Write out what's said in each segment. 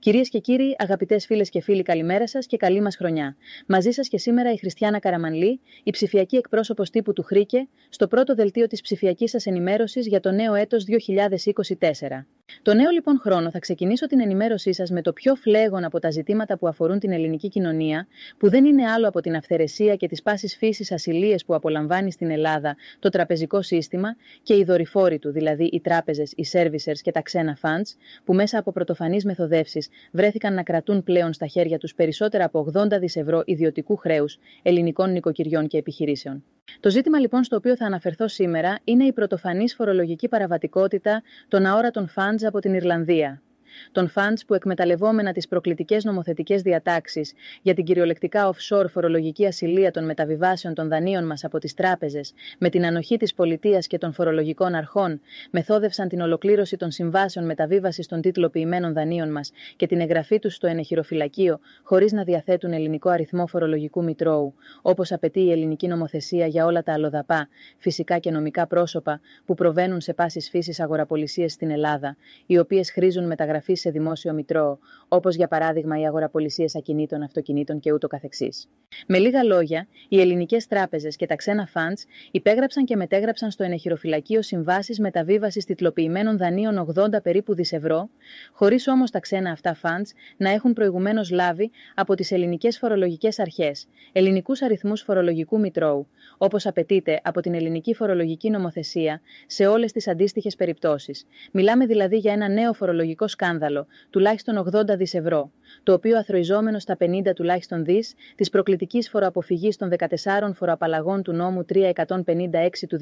Κυρίες και κύριοι, αγαπητές φίλες και φίλοι, καλημέρα σας και καλή μας χρονιά. Μαζί σας και σήμερα η Χριστιανά Καραμανλή, η ψηφιακή εκπρόσωπος τύπου του Χρήκε, στο πρώτο δελτίο της ψηφιακής σας ενημέρωσης για το νέο έτος 2024. Το νέο λοιπόν χρόνο θα ξεκινήσω την ενημέρωσή σας με το πιο φλέγον από τα ζητήματα που αφορούν την ελληνική κοινωνία, που δεν είναι άλλο από την αυθαιρεσία και τις πάσει φύσης ασυλίες που απολαμβάνει στην Ελλάδα το τραπεζικό σύστημα και οι δορυφόροι του, δηλαδή οι τράπεζες, οι servicers και τα ξένα funds, που μέσα από πρωτοφανείς μεθοδεύσεις βρέθηκαν να κρατούν πλέον στα χέρια τους περισσότερα από 80 δισευρώ ιδιωτικού χρέους ελληνικών νοικοκυριών και επιχειρήσεων. Το ζήτημα λοιπόν στο οποίο θα αναφερθώ σήμερα είναι η πρωτοφανής φορολογική παραβατικότητα των αόρατων φαντζ από την Ιρλανδία των φαντ που εκμεταλλευόμενα τις προκλητικές νομοθετικές διατάξεις για την κυριολεκτικά offshore φορολογική ασυλία των μεταβιβάσεων των δανείων μας από τις τράπεζες, με την ανοχή της πολιτείας και των φορολογικών αρχών, μεθόδευσαν την ολοκλήρωση των συμβάσεων μεταβίβασης των τίτλοποιημένων δανείων μας και την εγγραφή τους στο ενεχειροφυλακείο, χωρίς να διαθέτουν ελληνικό αριθμό φορολογικού μητρώου, όπως απαιτεί η ελληνική νομοθεσία για όλα τα αλλοδαπά, φυσικά και νομικά πρόσωπα που προβαίνουν σε πάσης φύσης αγοραπολισίες στην Ελλάδα, οι οποίες χρήζουν μεταγραφής καταγραφή σε δημόσιο μητρό, όπως για παράδειγμα οι αγοραπολισίες ακινήτων, αυτοκινήτων και ούτω Με λίγα λόγια, οι ελληνικές τράπεζες και τα ξένα φαντ υπέγραψαν και μετέγραψαν στο ενεχειροφυλακείο συμβάσεις μεταβίβασης τιτλοποιημένων δανείων 80 περίπου δισευρώ, χωρίς όμως τα ξένα αυτά φαντ να έχουν προηγουμένως λάβει από τις ελληνικές φορολογικές αρχές ελληνικούς αριθμούς φορολογικού μητρώου, όπως απαιτείται από την ελληνική φορολογική νομοθεσία σε όλες τις αντίστοιχες περιπτώσεις. Μιλάμε δηλαδή για ένα νέο φορολογικό σκάνδαλο τουλάχιστον 80 δις ευρώ, το οποίο αθροιζόμενο στα 50 τουλάχιστον δις της προκλητικής φοροαποφυγής των 14 φοροαπαλλαγών του νόμου 356 του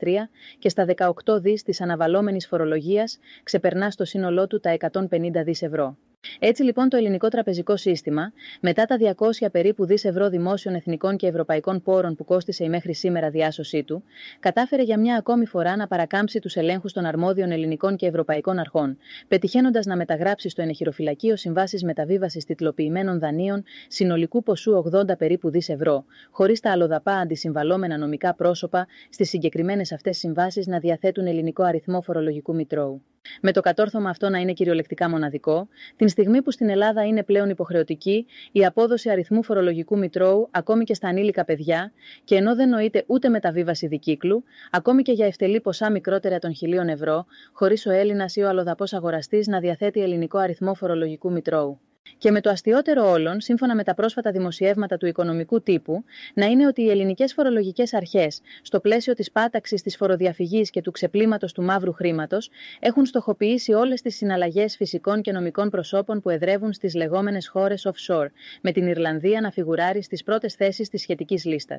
2003 και στα 18 δις της αναβαλόμενης φορολογίας ξεπερνά στο σύνολό του τα 150 δις ευρώ. Έτσι λοιπόν το ελληνικό τραπεζικό σύστημα, μετά τα 200 περίπου δις ευρώ δημόσιων, εθνικών και ευρωπαϊκών πόρων που κόστησε η μέχρι σήμερα διάσωσή του, κατάφερε για μια ακόμη φορά να παρακάμψει τους ελέγχους των αρμόδιων ελληνικών και ευρωπαϊκών αρχών, πετυχαίνοντας να μεταγράψει στο ενεχειροφυλακείο συμβάσεις μεταβίβασης τιτλοποιημένων δανείων συνολικού ποσού 80 περίπου δις ευρώ, χωρίς τα αλλοδαπά αντισυμβαλόμενα νομικά πρόσωπα στις συγκεκριμένες αυτές συμβάσεις να διαθέτουν ελληνικό αριθμό φορολογικού μητρώου. Με το κατόρθωμα αυτό να είναι κυριολεκτικά μοναδικό, την στιγμή που στην Ελλάδα είναι πλέον υποχρεωτική η απόδοση αριθμού φορολογικού μητρώου ακόμη και στα ανήλικα παιδιά και ενώ δεν νοείται ούτε μεταβίβαση δικύκλου, ακόμη και για ευτελή ποσά μικρότερα των χιλίων ευρώ, χωρίς ο Έλληνας ή ο αλλοδαπός αγοραστής να διαθέτει ελληνικό αριθμό φορολογικού μητρώου. Και με το αστείότερο όλων, σύμφωνα με τα πρόσφατα δημοσιεύματα του οικονομικού τύπου, να είναι ότι οι ελληνικές φορολογικές αρχές, στο πλαίσιο της πάταξης της φοροδιαφυγής και του ξεπλήματος του μαύρου χρήματος, έχουν στοχοποιήσει όλες τις συναλλαγές φυσικών και νομικών προσώπων που εδρεύουν στις λεγόμενες χώρες offshore, με την Ιρλανδία να φιγουράρει στις πρώτες θέσεις της σχετικής λίστας.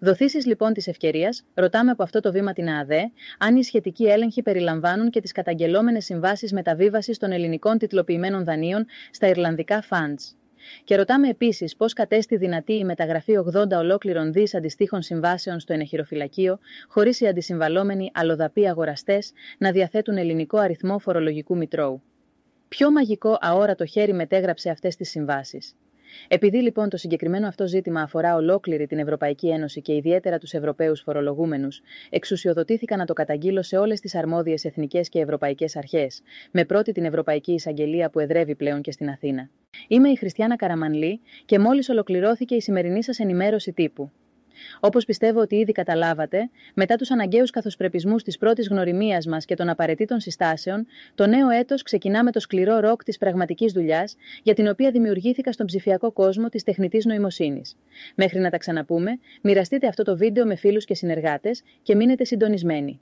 Δοθήσεις λοιπόν της ευκαιρίας, ρωτάμε από αυτό το βήμα την ΑΔΕ, αν οι σχετικοί έλεγχοι περιλαμβάνουν και τις καταγγελόμενες συμβάσεις μεταβίβασης των ελληνικών τιτλοποιημένων δανείων στα Ιρλανδικά και ρωτάμε επίσης πώς κατέστη δυνατή η μεταγραφή 80 ολόκληρων δις αντιστοίχων συμβάσεων στο ενεχειροφυλακείο, χωρίς οι αντισυμβαλόμενοι αλλοδαποί αγοραστές να διαθέτουν ελληνικό αριθμό φορολογικού μητρώου. Ποιο μαγικό αόρατο χέρι μετέγραψε αυτές τις συμβάσεις. Επειδή λοιπόν το συγκεκριμένο αυτό ζήτημα αφορά ολόκληρη την Ευρωπαϊκή Ένωση και ιδιαίτερα τους Ευρωπαίους φορολογούμενους, εξουσιοδοτήθηκα να το καταγγείλω σε όλες τις αρμόδιες εθνικές και ευρωπαϊκές αρχές, με πρώτη την Ευρωπαϊκή Εισαγγελία που εδρεύει πλέον και στην Αθήνα. Είμαι η Χριστιανά Καραμανλή και μόλις ολοκληρώθηκε η σημερινή σας ενημέρωση τύπου. Όπως πιστεύω ότι ήδη καταλάβατε, μετά τους αναγκαίους καθοσπρεπισμούς της πρώτης γνωριμίας μας και των απαραίτητων συστάσεων, το νέο έτος ξεκινά με το σκληρό ροκ της πραγματικής δουλειάς, για την οποία δημιουργήθηκα στον ψηφιακό κόσμο της τεχνητής νοημοσύνης. Μέχρι να τα ξαναπούμε, μοιραστείτε αυτό το βίντεο με φίλους και συνεργάτες και μείνετε συντονισμένοι.